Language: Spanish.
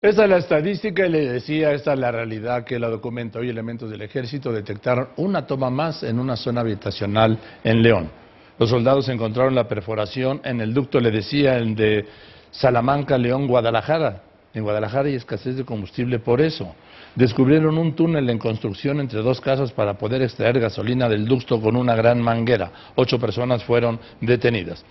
Esa es la estadística y le decía, esta es la realidad que la documenta hoy elementos del ejército detectaron una toma más en una zona habitacional en León. Los soldados encontraron la perforación en el ducto, le decía, el de Salamanca, León, Guadalajara. En Guadalajara hay escasez de combustible por eso. Descubrieron un túnel en construcción entre dos casas para poder extraer gasolina del ducto con una gran manguera. Ocho personas fueron detenidas.